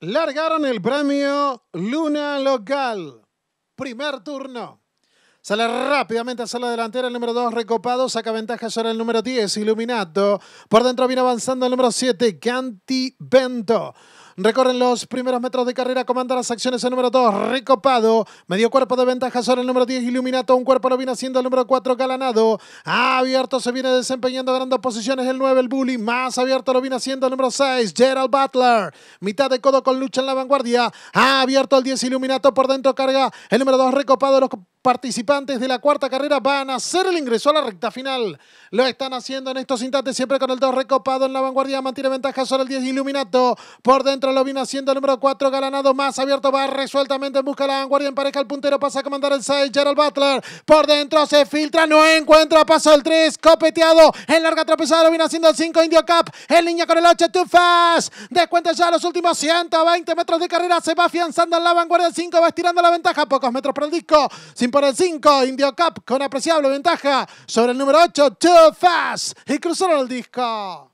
largaron el premio Luna Local. Primer turno. Sale rápidamente hacia la delantera el número 2, Recopado. Saca ventaja sobre el número 10, Iluminato. Por dentro viene avanzando el número 7, Canti Bento. Recorren los primeros metros de carrera, comanda las acciones el número 2, Recopado. Medio cuerpo de ventaja sobre el número 10, Iluminato. Un cuerpo lo viene haciendo el número 4, Galanado. Abierto se viene desempeñando, ganando posiciones el 9, el Bully. Más abierto lo viene haciendo el número 6, Gerald Butler. Mitad de codo con lucha en la vanguardia. Abierto el 10, Iluminato por dentro, carga el número 2, Recopado. Los participantes de la cuarta carrera van a hacer el ingreso a la recta final. Lo están haciendo en estos instantes, siempre con el 2 recopado en la vanguardia, mantiene ventaja sobre el 10 Iluminato. Por dentro lo viene haciendo el número 4, Galanado más abierto, va resueltamente, busca la vanguardia vanguardia empareja el puntero, pasa a comandar el 6, Gerald Butler, por dentro se filtra, no encuentra, paso el 3, copeteado, en larga trapezada lo viene haciendo el 5, Indio Cup en línea con el 8, Too Fast, descuenta ya los últimos 120 metros de carrera, se va afianzando en la vanguardia el 5, va estirando la ventaja, pocos metros por el disco, sin por el 5, Indio Cup con apreciable ventaja sobre el número 8, Too Fast, y cruzaron el disco.